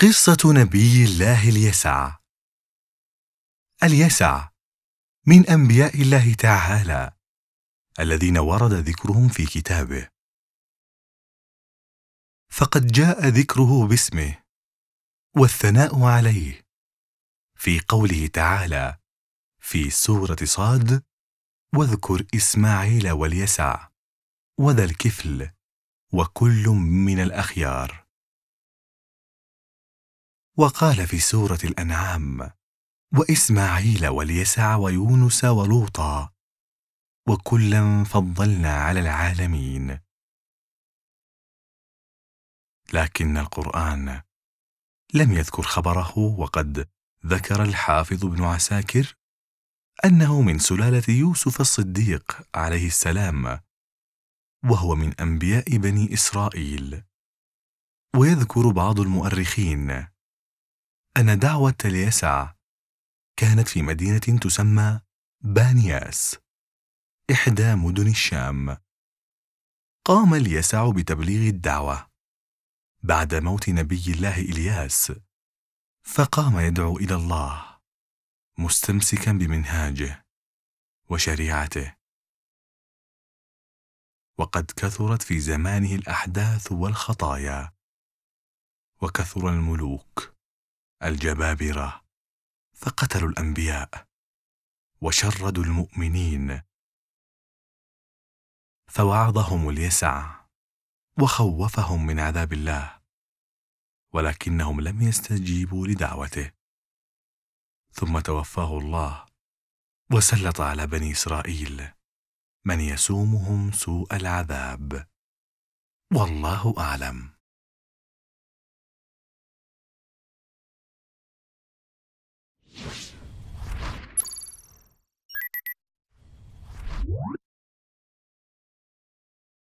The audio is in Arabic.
قصة نبي الله اليسع اليسع من أنبياء الله تعالى الذين ورد ذكرهم في كتابه فقد جاء ذكره باسمه والثناء عليه في قوله تعالى في سورة صاد واذكر إسماعيل واليسع وذا الكفل وكل من الأخيار وقال في سورة الأنعام وإسماعيل واليسع ويونس ولوطا وكلا فضلنا على العالمين لكن القرآن لم يذكر خبره وقد ذكر الحافظ بن عساكر أنه من سلالة يوسف الصديق عليه السلام وهو من أنبياء بني إسرائيل ويذكر بعض المؤرخين أن دعوة اليسع كانت في مدينة تسمى بانياس إحدى مدن الشام قام اليسع بتبليغ الدعوة بعد موت نبي الله إلياس فقام يدعو إلى الله مستمسكا بمنهاجه وشريعته وقد كثرت في زمانه الاحداث والخطايا وكثر الملوك الجبابره فقتلوا الانبياء وشردوا المؤمنين فوعظهم اليسع وخوفهم من عذاب الله ولكنهم لم يستجيبوا لدعوته ثم توفاه الله وسلط على بني اسرائيل من يسومهم سوء العذاب والله اعلم